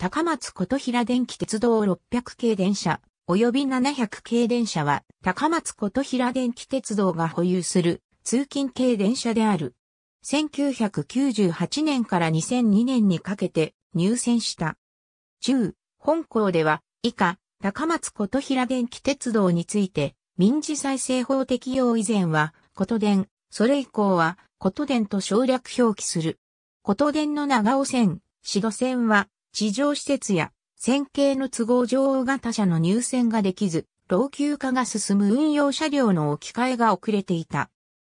高松琴平電気鉄道600系電車、及び700系電車は、高松琴平電気鉄道が保有する通勤系電車である。1998年から2002年にかけて入線した。中、本校では、以下、高松琴平電気鉄道について、民事再生法適用以前は、琴電、それ以降は、琴電と省略表記する。琴電の長尾線、四度線は、地上施設や線形の都合上大型車の入線ができず、老朽化が進む運用車両の置き換えが遅れていた。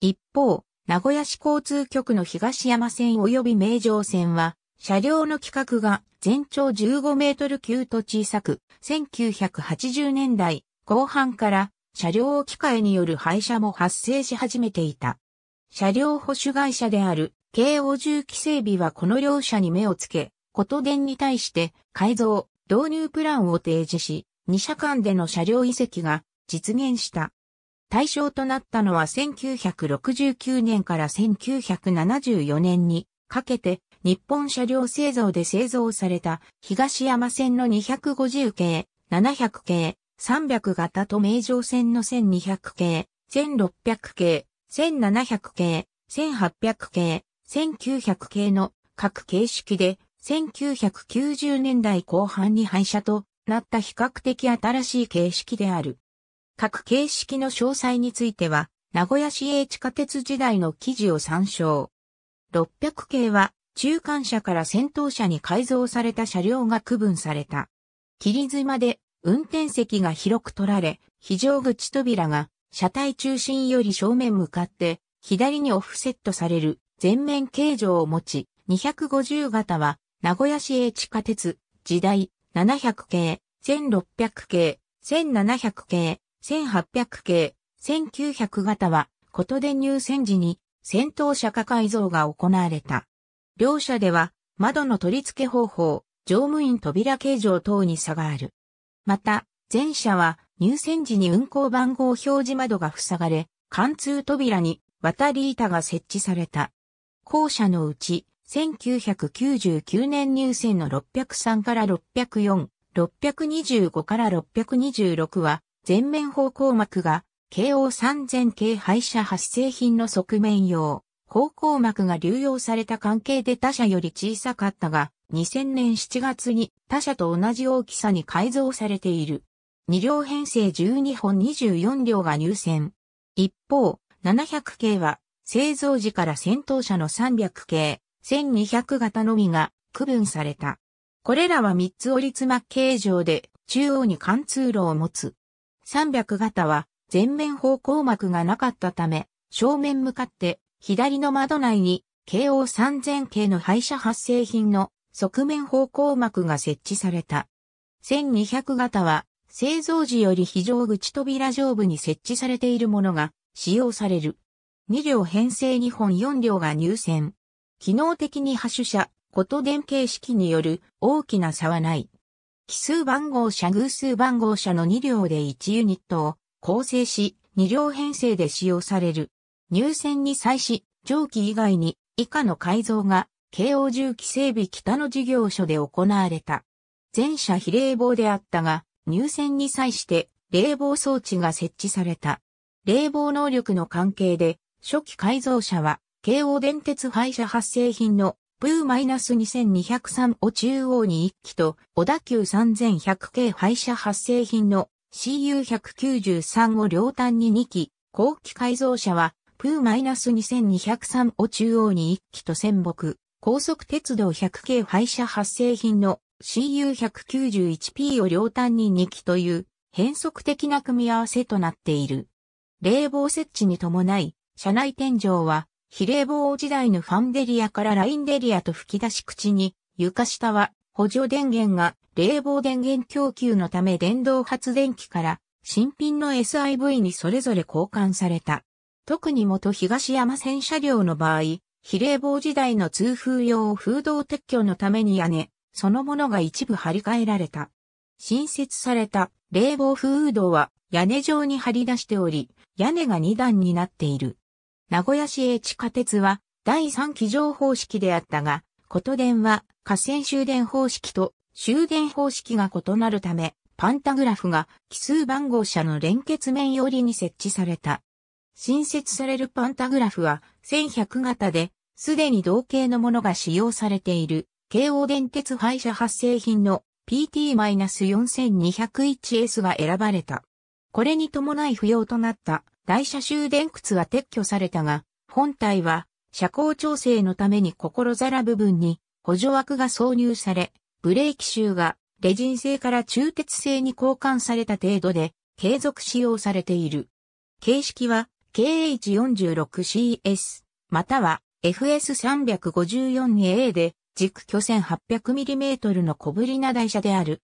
一方、名古屋市交通局の東山線及び名城線は、車両の規格が全長15メートル級と小さく、1980年代後半から車両置き換えによる廃車も発生し始めていた。車両保守会社である、京王重機整備はこの両社に目をつけ、こと電に対して改造、導入プランを提示し、2社間での車両移籍が実現した。対象となったのは1969年から1974年にかけて日本車両製造で製造された東山線の250系、700系、300型と名城線の1200系、1600系、1700系、1800系、1900系の各形式で1990年代後半に廃車となった比較的新しい形式である。各形式の詳細については、名古屋市営地下鉄時代の記事を参照。600系は中間車から先頭車に改造された車両が区分された。切島で運転席が広く取られ、非常口扉が車体中心より正面向かって左にオフセットされる全面形状を持ち、250型は名古屋市営地下鉄、時代、700系、1600系、1700系、1800系、1900型は、ことで入線時に、戦闘車化改造が行われた。両社では、窓の取り付け方法、乗務員扉形状等に差がある。また、前車は、入線時に運行番号表示窓が塞がれ、貫通扉に、渡り板が設置された。後者のうち、1999年入選の603から604、625から626は、全面方向膜が、京王3000系廃車発生品の側面用、方向膜が流用された関係で他社より小さかったが、2000年7月に他社と同じ大きさに改造されている。2両編成12本24両が入選。一方、700系は、製造時から先頭車の300系、1200型のみが区分された。これらは3つ折り妻形状で中央に貫通路を持つ。300型は全面方向膜がなかったため、正面向かって左の窓内に京王3000系の廃車発生品の側面方向膜が設置された。1200型は製造時より非常口扉上部に設置されているものが使用される。2両編成2本4両が入線。機能的に発射者、こと電形式による大きな差はない。奇数番号車偶数番号車の2両で1ユニットを構成し、2両編成で使用される。入線に際し、蒸気以外に以下の改造が、慶応重機整備北の事業所で行われた。全車比冷房であったが、入線に際して冷房装置が設置された。冷房能力の関係で、初期改造車は京王電鉄廃車発生品のブー -2203 を中央に1機と、小田急3100系廃車発生品の CU193 を両端に2機、後期改造車は、プー -2203 を中央に1機と仙北、高速鉄道100系廃車発生品の CU191P を両端に2機という変則的な組み合わせとなっている。冷房設置に伴い、車内天井は比例棒時代のファンデリアからラインデリアと吹き出し口に、床下は補助電源が冷房電源供給のため電動発電機から新品の SIV にそれぞれ交換された。特に元東山線車両の場合、比例棒時代の通風用風洞撤去のために屋根、そのものが一部張り替えられた。新設された冷房風洞は屋根状に張り出しており、屋根が2段になっている。名古屋市営地下鉄は第3機乗方式であったが、こと電は河川終電方式と終電方式が異なるため、パンタグラフが奇数番号車の連結面よりに設置された。新設されるパンタグラフは1100型で、すでに同型のものが使用されている、京王電鉄廃車発生品の PT-4201S が選ばれた。これに伴い不要となった台車終電靴は撤去されたが、本体は車高調整のために心皿部分に補助枠が挿入され、ブレーキ臭がレジン製から中鉄製に交換された程度で継続使用されている。形式は KH46CS または FS354A で軸距 1800mm の小ぶりな台車である。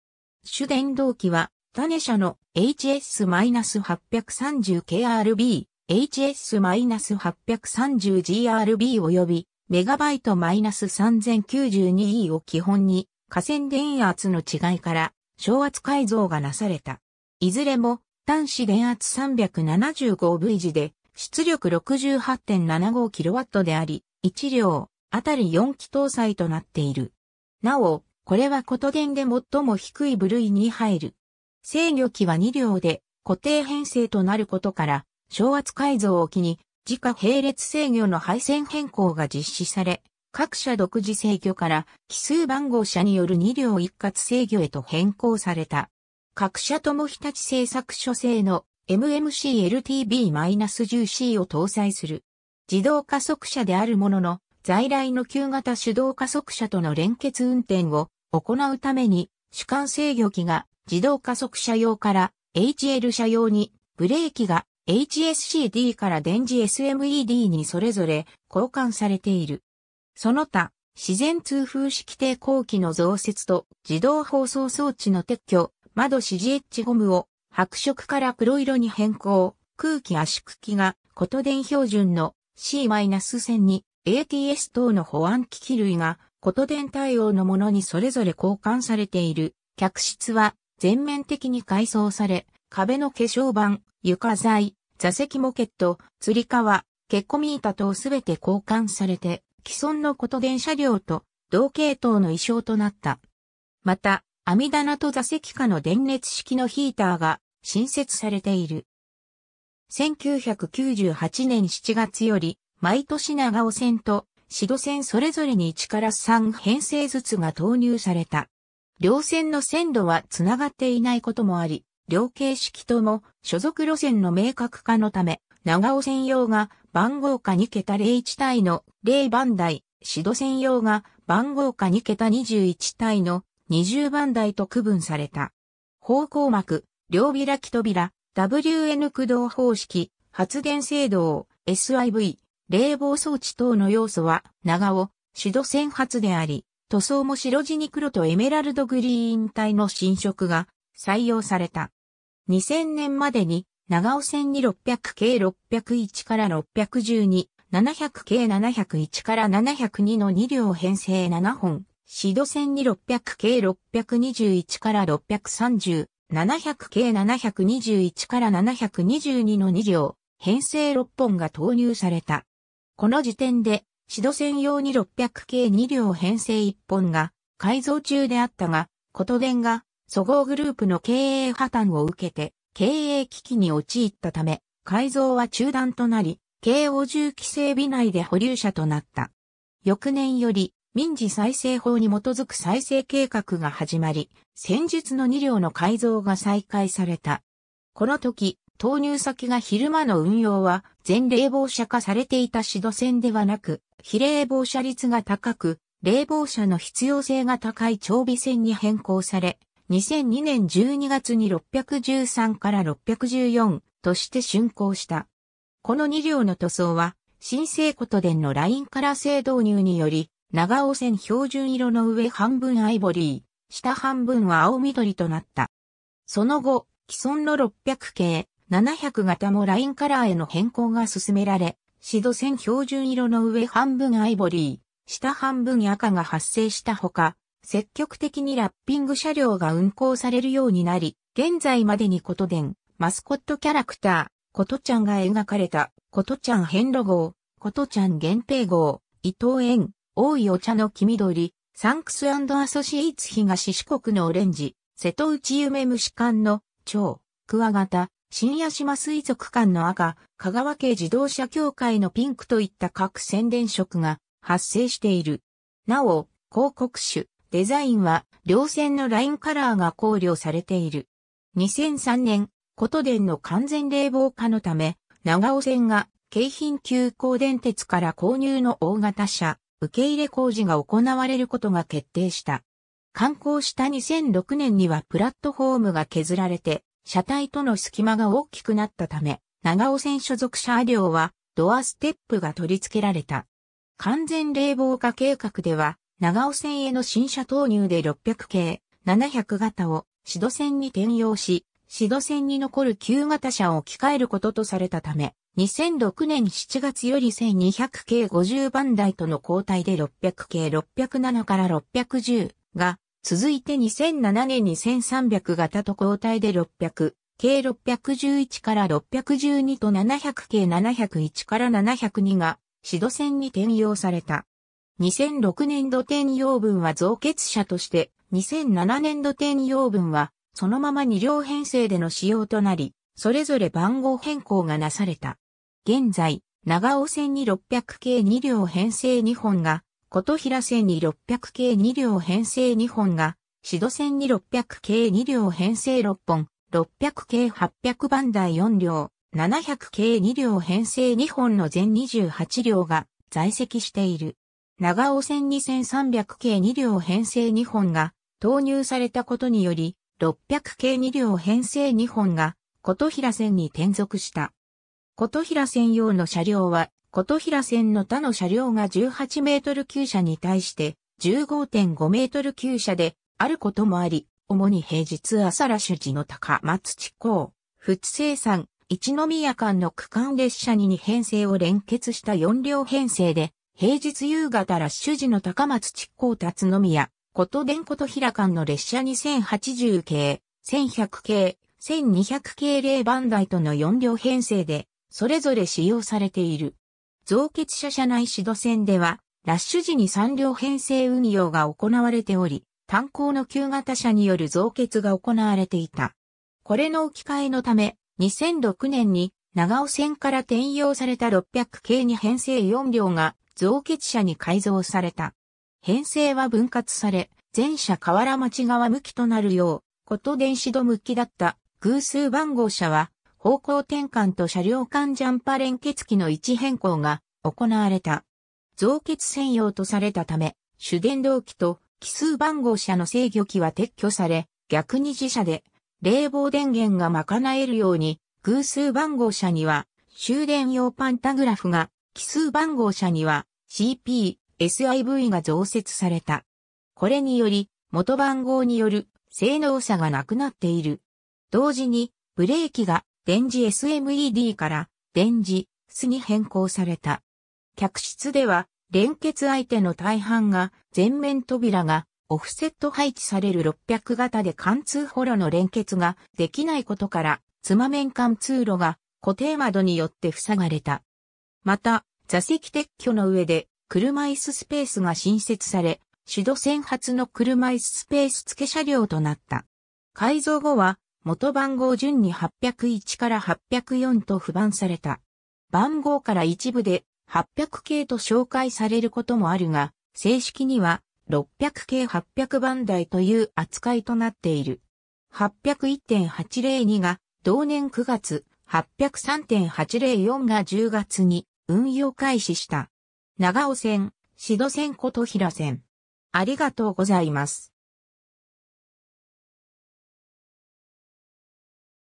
主電動機は種社の HS-830KRB、HS-830GRB 及びメガバイト -3092E を基本に河川電圧の違いから小圧改造がなされた。いずれも端子電圧 375V 時で出力 68.75kW であり、1両あたり4機搭載となっている。なお、これはこと電で最も低い部類に入る。制御機は2両で固定編成となることから、昇圧改造を機に、自家並列制御の配線変更が実施され、各社独自制御から奇数番号車による2両一括制御へと変更された。各社とも日立製作所製の MMCLTB-10C を搭載する。自動加速車であるものの、在来の旧型手動加速車との連結運転を行うために主幹制御機が自動加速車用から HL 車用に、ブレーキが HSCD から電磁 SMED にそれぞれ交換されている。その他、自然通風式抵抗器の増設と自動放送装置の撤去、窓指示エッジゴムを白色から黒色に変更、空気圧縮機がこと電標準の C-1000 に ATS 等の保安機器類がこと電対応のものにそれぞれ交換されている。客室は全面的に改装され、壁の化粧板、床材、座席モケット、吊り革、ケッコミ板等すべて交換されて、既存のこと電車両と同系統の衣装となった。また、網棚と座席下の電熱式のヒーターが新設されている。1998年7月より、毎年長尾線とシド線それぞれに1から3編成ずつが投入された。両線の線路はつながっていないこともあり、両形式とも所属路線の明確化のため、長尾線用が番号下2桁01体の0番台、指導線用が番号下2桁21体の20番台と区分された。方向膜、両開き扉、WN 駆動方式、発電制動、SIV、冷房装置等の要素は長尾、指導線発であり、塗装も白地に黒とエメラルドグリーン体の新色が採用された。2000年までに長尾線に600 k 601から612、700 k 701から702の2両編成7本、シド線に600 k 621から630、700 k 721から722の2両、編成6本が投入された。この時点でシド専用に600系2両編成1本が改造中であったが、ことでんが、そごうグループの経営破綻を受けて、経営危機に陥ったため、改造は中断となり、慶応重規制備内で保留者となった。翌年より、民事再生法に基づく再生計画が始まり、先日の2両の改造が再開された。この時、投入先が昼間の運用は全冷房車化されていた指導線ではなく、非冷房車率が高く、冷房車の必要性が高い長尾線に変更され、2002年12月に613から614として竣工した。この2両の塗装は、新生古都電のラインカラー制導入により、長尾線標準色の上半分アイボリー、下半分は青緑となった。その後、既存の600系、700型もラインカラーへの変更が進められ、シド線標準色の上半分アイボリー、下半分赤が発生したほか、積極的にラッピング車両が運行されるようになり、現在までにことでん、マスコットキャラクター、ことちゃんが描かれた、ことちゃん変路号、ことちゃん源平号、伊藤園、大井お茶の黄緑、サンクスアソシエイツ東四国のオレンジ、瀬戸内夢虫館の、蝶、クワガタ、新屋島水族館の赤、香川系自動車協会のピンクといった各宣伝色が発生している。なお、広告種、デザインは両線のラインカラーが考慮されている。2003年、琴電の完全冷房化のため、長尾線が京浜急行電鉄から購入の大型車、受け入れ工事が行われることが決定した。観光した2006年にはプラットフォームが削られて、車体との隙間が大きくなったため、長尾線所属車両はドアステップが取り付けられた。完全冷房化計画では、長尾線への新車投入で600系、700型を指導線に転用し、指導線に残る旧型車を置き換えることとされたため、2006年7月より1200系50番台との交代で600系607から610が続いて2007年に1300型と交代で600、計611から612と700計701から702が、指導線に転用された。2006年度転用分は増結者として、2007年度転用分は、そのまま2両編成での使用となり、それぞれ番号変更がなされた。現在、長尾線に600系2両編成2本が、琴平線に600系2両編成2本が、シド線に600系2両編成6本、600系800番台4両、700系2両編成2本の全28両が在籍している。長尾線2300系2両編成2本が投入されたことにより、600系2両編成2本が琴平線に転属した。琴平線用の車両は琴平線の他の車両が18メートル級車に対して15.5メートル級車であることもあり、主に平日朝ラッシュ時の高松地港、富津生産、一宮間の区間列車に2編成を連結した4両編成で、平日夕方ラッシュ時の高松地港辰宮、琴電琴平間の列車に1080系、1100系、1200系0番台との4両編成で、それぞれ使用されている。造血車車内指導線では、ラッシュ時に3両編成運用が行われており、炭鉱の旧型車による造血が行われていた。これの置き換えのため、2006年に長尾線から転用された600系に編成4両が造血車に改造された。編成は分割され、全車河原町側向きとなるよう、こと電子度向きだった偶数番号車は方向転換と車両間ジャンパ連結機の位置変更が行われた。増結専用とされたため、主電動機と奇数番号車の制御機は撤去され、逆に自社で冷房電源が賄えるように、偶数番号車には終電用パンタグラフが、奇数番号車には CP、SIV が増設された。これにより、元番号による性能差がなくなっている。同時に、ブレーキが電磁 SMED から電磁 S に変更された。客室では連結相手の大半が前面扉がオフセット配置される600型で貫通ホロの連結ができないことからつま面貫通路が固定窓によって塞がれた。また座席撤去の上で車椅子スペースが新設され、主導線発の車椅子スペース付け車両となった。改造後は元番号順に801から804と不番された。番号から一部で800系と紹介されることもあるが、正式には600系800番台という扱いとなっている。801.802が同年9月、803.804が10月に運用開始した。長尾線、シ戸線琴平線。ありがとうございます。